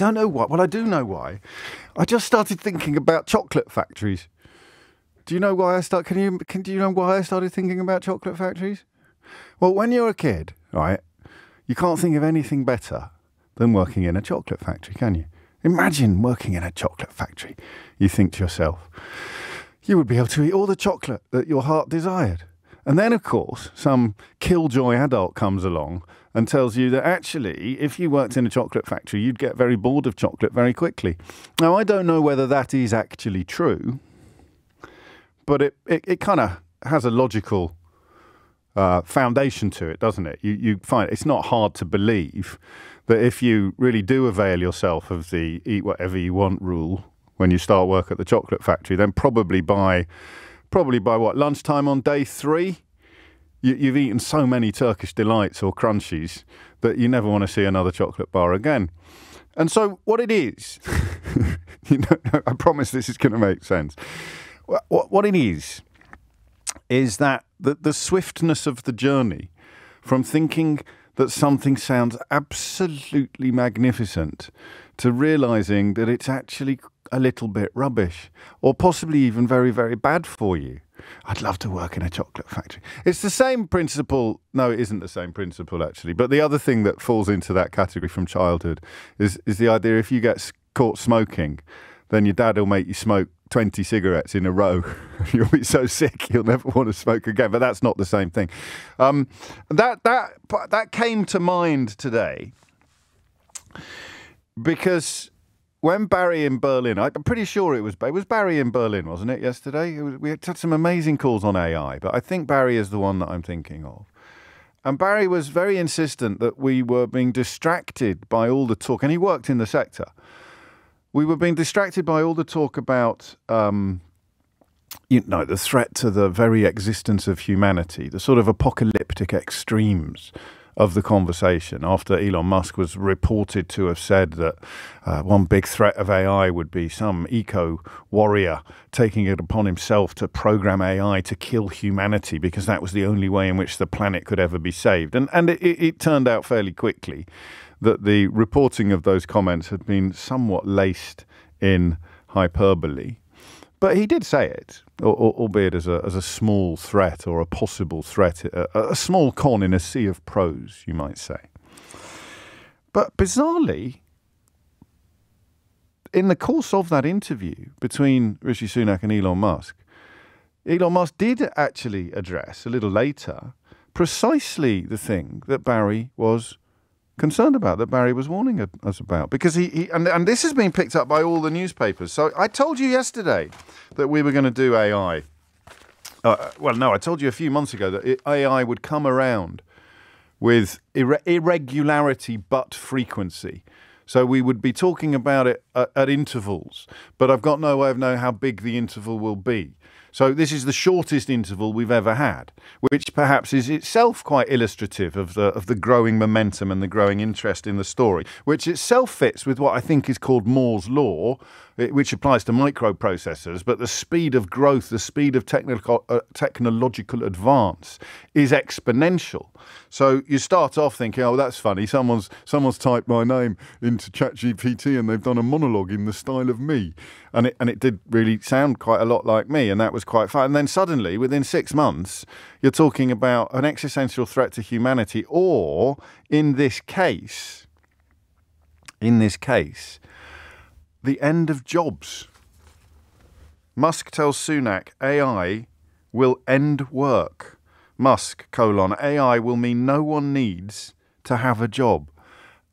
don't know why. Well, I do know why. I just started thinking about chocolate factories. Do you know why I start? Can you can do you know why I started thinking about chocolate factories? Well, when you're a kid, right, you can't think of anything better than working in a chocolate factory, can you? Imagine working in a chocolate factory. You think to yourself, you would be able to eat all the chocolate that your heart desired. And then, of course, some killjoy adult comes along and tells you that actually, if you worked in a chocolate factory, you'd get very bored of chocolate very quickly. Now, I don't know whether that is actually true, but it, it, it kind of has a logical uh, foundation to it, doesn't it? You, you find it's not hard to believe that if you really do avail yourself of the eat whatever you want rule when you start work at the chocolate factory, then probably by probably by what lunchtime on day three, you, have eaten so many Turkish delights or crunchies that you never want to see another chocolate bar again. And so, what it is, you know, I promise this is going to make sense. What, what it is, is that the, the swiftness of the journey from thinking that something sounds absolutely magnificent to realizing that it's actually a little bit rubbish or possibly even very, very bad for you. I'd love to work in a chocolate factory. It's the same principle. No, it isn't the same principle, actually. But the other thing that falls into that category from childhood is, is the idea if you get caught smoking, then your dad will make you smoke 20 cigarettes in a row. you'll be so sick, you'll never want to smoke again. But that's not the same thing. Um, that, that, that came to mind today because when Barry in Berlin, I'm pretty sure it was it was Barry in Berlin, wasn't it? Yesterday, it was, we had some amazing calls on AI, but I think Barry is the one that I'm thinking of. And Barry was very insistent that we were being distracted by all the talk, and he worked in the sector. We were being distracted by all the talk about, um, you know, the threat to the very existence of humanity, the sort of apocalyptic extremes of the conversation after Elon Musk was reported to have said that uh, one big threat of AI would be some eco warrior taking it upon himself to program AI to kill humanity because that was the only way in which the planet could ever be saved. And, and it, it turned out fairly quickly that the reporting of those comments had been somewhat laced in hyperbole. But he did say it, albeit as a, as a small threat or a possible threat, a, a small con in a sea of prose, you might say. But bizarrely, in the course of that interview between Rishi Sunak and Elon Musk, Elon Musk did actually address a little later precisely the thing that Barry was concerned about that Barry was warning us about because he, he and, and this has been picked up by all the newspapers. So I told you yesterday that we were going to do AI. Uh, well, no, I told you a few months ago that AI would come around with ir- irregularity but frequency. So we would be talking about it at, at intervals, but I've got no way of knowing how big the interval will be. So this is the shortest interval we've ever had, which perhaps is itself quite illustrative of the of the growing momentum and the growing interest in the story, which itself fits with what I think is called Moore's law, Eh, which applies to microprocessors, but the speed of growth, the speed of technical, uh, technological advance is exponential. So you start off thinking, oh, that's funny. Someone's someone's typed my name into ChatGPT and they've done a monologue in the style of me, and it and it did really sound quite a lot like me, and that was quite fun. And then suddenly, within six months, you're talking about an existential threat to humanity, or in this case, in this case, the end of jobs. Musk tells Sunak AI will end work. Musk, colon, AI will mean no one needs to have a job.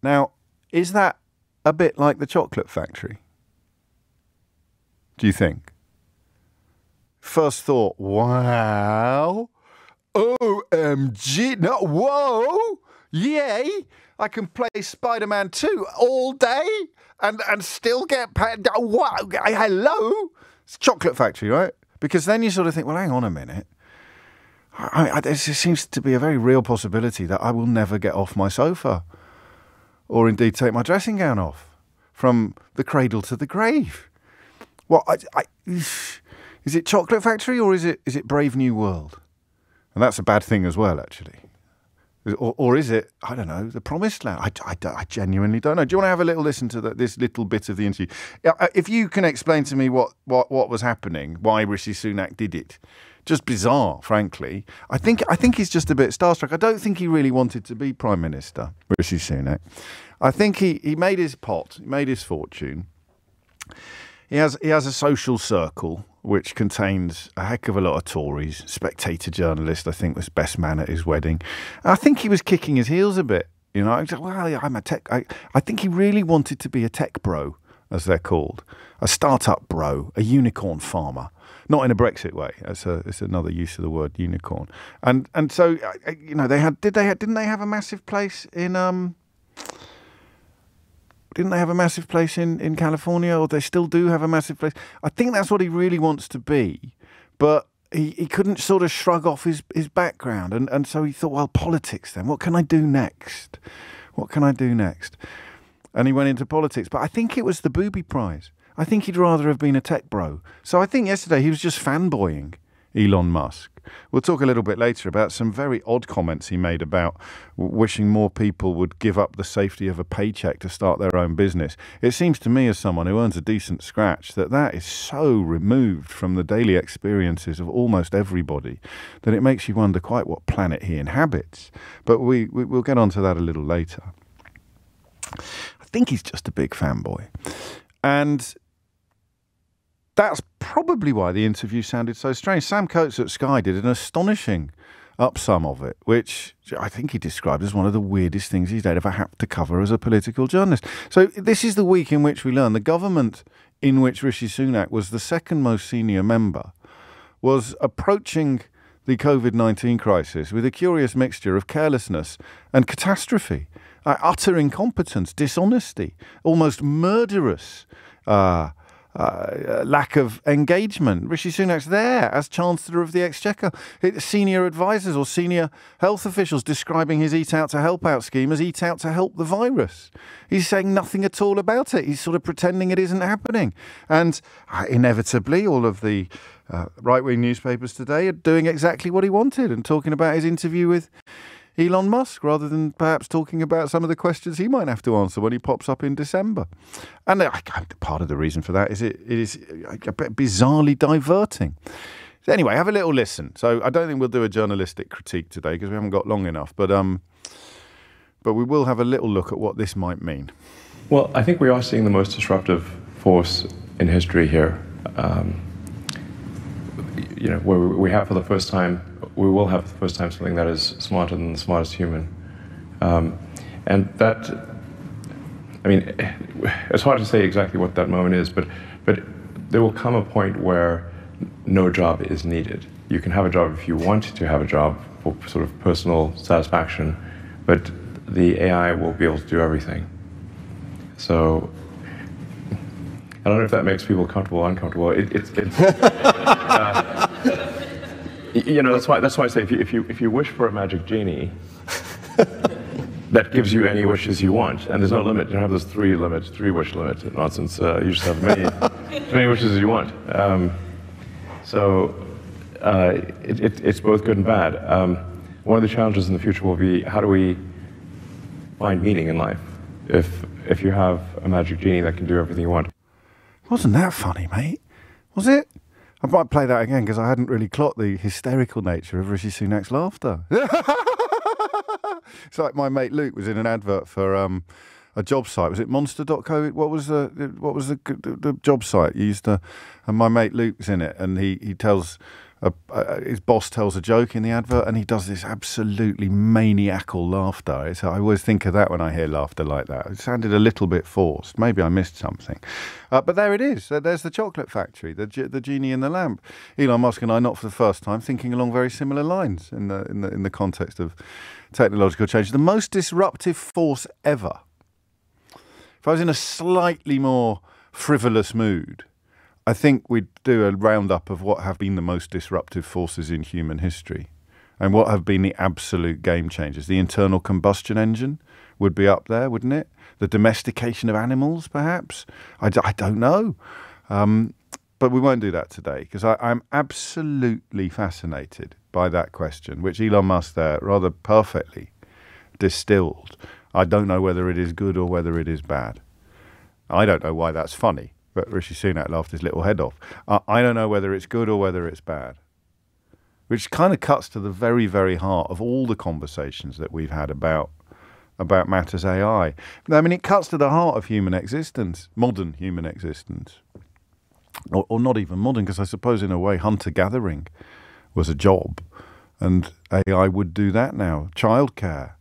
Now, is that a bit like the chocolate factory? Do you think? First thought, wow. OMG, no, whoa! yay, I can play Spider Man 2 all day and, and still get paid. What? Hello? It's Chocolate Factory, right? Because then you sort of think, well, hang on a minute. I, I, there seems to be a very real possibility that I will never get off my sofa or indeed take my dressing gown off from the cradle to the grave. What? I, is it Chocolate Factory or is it, is it Brave New World? And that's a bad thing as well, actually. Or, or is it, I don't know, the promised land? I, I, I genuinely don't know. Do you want to have a little listen to the, this little bit of the interview? Uh, uh, if you can explain to me what, what, what was happening, why Rishi Sunak did it, just bizarre, frankly. I think I think he's just a bit starstruck. I don't think he really wanted to be prime minister, Rishi Sunak. I think he, he made his pot, he made his fortune. He has he has a social circle which contains a heck of a lot of Tories. Spectator journalist, I think, was best man at his wedding. And I think he was kicking his heels a bit. You know, like, well, I'm a tech. I, I think he really wanted to be a tech bro, as they're called, a startup bro, a unicorn farmer. Not in a Brexit way. a, it's another use of the word unicorn. And and so you know they had did they didn't they have a massive place in um didn't they have a massive place in, in California, or they still do have a massive place? I think that's what he really wants to be, but he, he couldn't sort of shrug off his, his background. And, and so he thought, well, politics then. What can I do next? What can I do next? And he went into politics. But I think it was the booby prize. I think he'd rather have been a tech bro. So I think yesterday he was just fanboying Elon Musk. We'll talk a little bit later about some very odd comments he made about wishing more people would give up the safety of a paycheck to start their own business. It seems to me, as someone who earns a decent scratch, that that is so removed from the daily experiences of almost everybody that it makes you wonder quite what planet he inhabits. But we, we, will get onto that a little later. I think he's just a big fanboy. And that's probably why the interview sounded so strange. Sam Coates at Sky did an astonishing upsum of it, which I think he described as one of the weirdest things he's ever had to cover as a political journalist. So this is the week in which we learn the government in which Rishi Sunak was the second most senior member was approaching the COVID-19 crisis with a curious mixture of carelessness and catastrophe, uh, utter incompetence, dishonesty, almost murderous uh, uh, lack of engagement. Rishi Sunak's there as Chancellor of the Exchequer. senior advisors or senior health officials describing his Eat Out to Help Out scheme as Eat Out to Help the Virus. He's saying nothing at all about it. He's sort of pretending it isn't happening. And uh, inevitably, all of the uh, right wing newspapers today are doing exactly what he wanted and talking about his interview with Elon Musk rather than perhaps talking about some of the questions he might have to answer when he pops up in December. And uh, I, part of the reason for that is it, it is a bit bizarrely diverting. So anyway, have a little listen. So I don't think we'll do a journalistic critique today because we haven't got long enough, but um, but we will have a little look at what this might mean. Well, I think we are seeing the most disruptive force in history here. Um, you know, where we have for the first time, we will have for the first time something that is smarter than the smartest human. Um, and that, I mean, it's hard to say exactly what that moment is, but, but there will come a point where no job is needed. You can have a job if you want to have a job for sort of personal satisfaction, but the AI will be able to do everything. So I don't know if that makes people comfortable or uncomfortable. It, it, uh, you know, that's why, that's why I say if you, if, you, if you wish for a magic genie, that gives you any wishes you want. And there's no limit. You don't have those three limits, three wish limits. nonsense. Uh, you just have many, as many wishes as you want. Um, so uh, it, it, it's both good and bad. Um, one of the challenges in the future will be how do we find meaning in life if, if you have a magic genie that can do everything you want? Wasn't that funny, mate? Was it? I might play that again because I hadn't really clocked the hysterical nature of Rishi Sunak's laughter. it's like my mate Luke was in an advert for um, a job site. Was it Monster.co? What was the what was the, the, the job site you used to? And my mate Luke's in it, and he he tells a, a, his boss tells a joke in the advert, and he does this absolutely maniacal laughter. It's, I always think of that when I hear laughter like that. It sounded a little bit forced. Maybe I missed something, uh, but there it is. There's the chocolate factory, the the genie in the lamp. Elon Musk and I, not for the first time, thinking along very similar lines in the in the in the context of technological change. The most disruptive force ever. If I was in a slightly more frivolous mood I think we'd do a roundup of what have been the most disruptive forces in human history and what have been the absolute game changers. The internal combustion engine would be up there, wouldn't it? The domestication of animals, perhaps? I d- I don't know. Um, but we won't do that today because I'm absolutely fascinated by that question, which Elon Musk there rather perfectly distilled. I don't know whether it is good or whether it is bad. I don't know why that's funny but Rishi Sunak laughed his little head off. Uh, I don't know whether it's good or whether it's bad, which kind of cuts to the very, very heart of all the conversations that we've had about about matters AI. I mean, it cuts to the heart of human existence, modern human existence, or, or not even modern, because I suppose in a way hunter gathering was a job, and AI would do that now. Childcare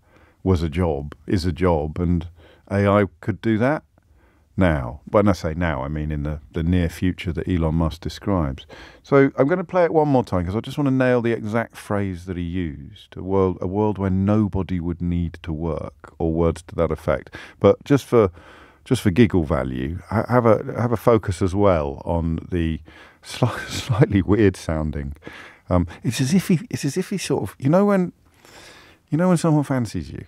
was a job, is a job, and AI could do that now. When I say now, I mean in the, the near future that Elon Musk describes. So I'm going to play it one more time because I just want to nail the exact phrase that he used a world, a world where nobody would need to work, or words to that effect. But just for just for giggle value, have a have a focus as well on the sli- slightly weird sounding. Um, it's as if he it's as if he sort of you know when you know when someone fancies you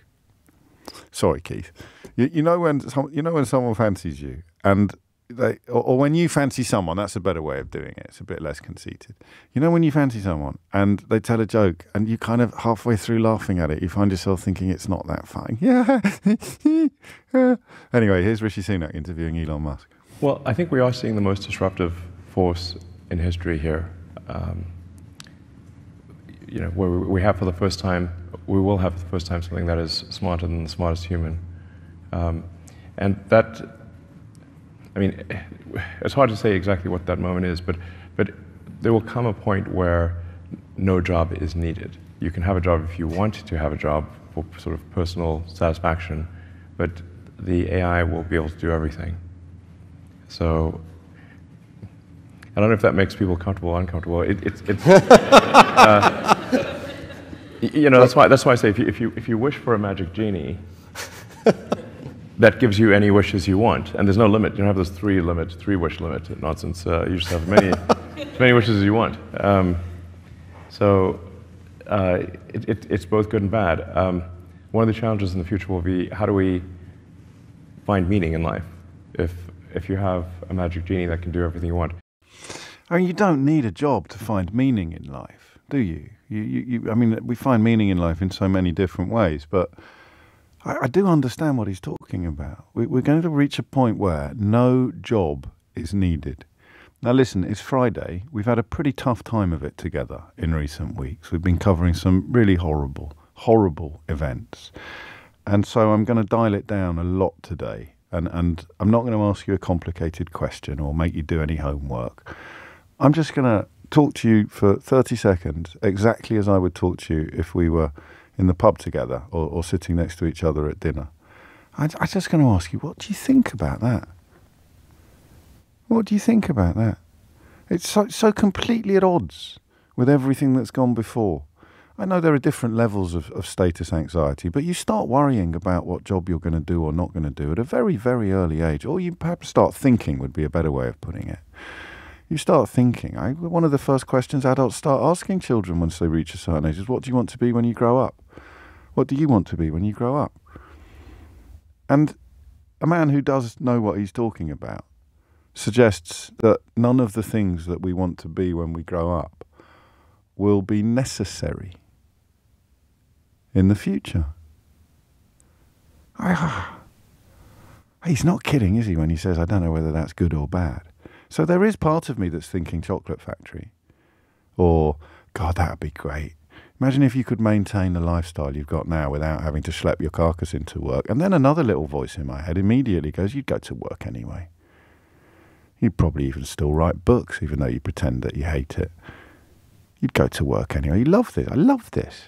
sorry, Keith. You, you know when some, you know when someone fancies you, and they, or, or, when you fancy someone, that's a better way of doing it. It's a bit less conceited. You know, when you fancy someone and they tell a joke and you kind of halfway through laughing at it, you find yourself thinking it's not that funny. Yeah. anyway, here's Rishi Sunak interviewing Elon Musk. Well, I think we are seeing the most disruptive force in history here. Um, you know, where we have for the first time we will have for the first time something that is smarter than the smartest human. Um, and that, I mean, it's hard to say exactly what that moment is, but, but there will come a point where no job is needed. You can have a job if you want to have a job for sort of personal satisfaction, but the AI will be able to do everything. So I don't know if that makes people comfortable or uncomfortable. It, it, uh, you know, that's why, that's why I say if you, if, you, if you wish for a magic genie, that gives you any wishes you want. And there's no limit. You don't have this three limit, three wish limit nonsense. Uh, you just have many, as many wishes as you want. Um, so uh, it, it, it's both good and bad. Um, one of the challenges in the future will be how do we find meaning in life if, if you have a magic genie that can do everything you want? I mean, you don't need a job to find meaning in life do you? You, you, you I mean, we find meaning in life in so many different ways, but I, I do understand what he's talking about. We, we're going to reach a point where no job is needed. Now, listen, it's Friday. We've had a pretty tough time of it together in recent weeks. We've been covering some really horrible, horrible events. And so I'm going to dial it down a lot today. And, and I'm not going to ask you a complicated question or make you do any homework. I'm just going to talk to you for 30 seconds, exactly as I would talk to you if we were in the pub together or, or sitting next to each other at dinner. I, I'm just going to ask you, what do you think about that? What do you think about that? It's so, so completely at odds with everything that's gone before. I know there are different levels of, of status anxiety, but you start worrying about what job you're going to do or not going to do at a very, very early age, or you perhaps start thinking, would be a better way of putting it you start thinking. I, one of the first questions adults start asking children once they reach a certain age is, What do you want to be when you grow up? What do you want to be when you grow up? And a man who does know what he's talking about suggests that none of the things that we want to be when we grow up will be necessary in the future. Ah, he's not kidding, is he, when he says, I don't know whether that's good or bad. So there is part of me that's thinking chocolate factory, or God, that would be great. Imagine if you could maintain the lifestyle you've got now without having to schlep your carcass into work. And then another little voice in my head immediately goes, You'd go to work anyway. You'd probably even still write books, even though you pretend that you hate it. You'd go to work anyway. You love this. I love this.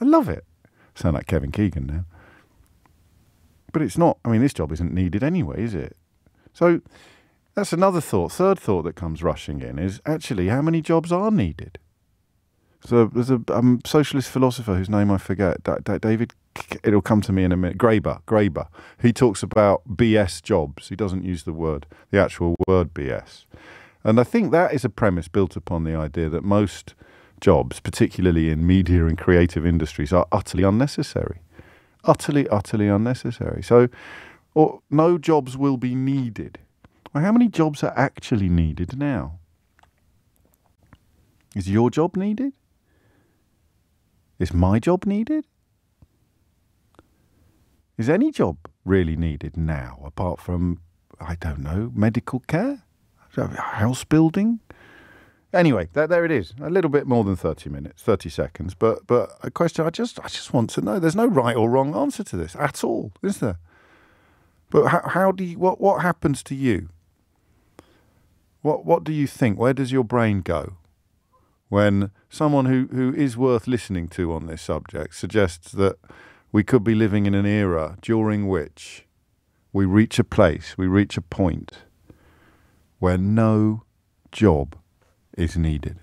I love it. I sound like Kevin Keegan now. But it's not, I mean, this job isn't needed anyway, is it? So that's another thought. Third thought that comes rushing in is actually how many jobs are needed? So there's a um, socialist philosopher whose name I forget, David, it'll come to me in a minute, Graeber, Graeber. He talks about BS jobs. He doesn't use the word, the actual word BS. And I think that is a premise built upon the idea that most jobs, particularly in media and creative industries, are utterly unnecessary. Utterly, utterly unnecessary. So or, no jobs will be needed well, how many jobs are actually needed now? Is your job needed? Is my job needed? Is any job really needed now, apart from, I don't know, medical care? House building? Anyway, that, there it is. A little bit more than 30 minutes, 30 seconds. But, but a question I just, I just want to know. There's no right or wrong answer to this at all, is there? But how, how do you, what, what happens to you what, what do you think? Where does your brain go when someone who, who is worth listening to on this subject suggests that we could be living in an era during which we reach a place, we reach a point where no job is needed?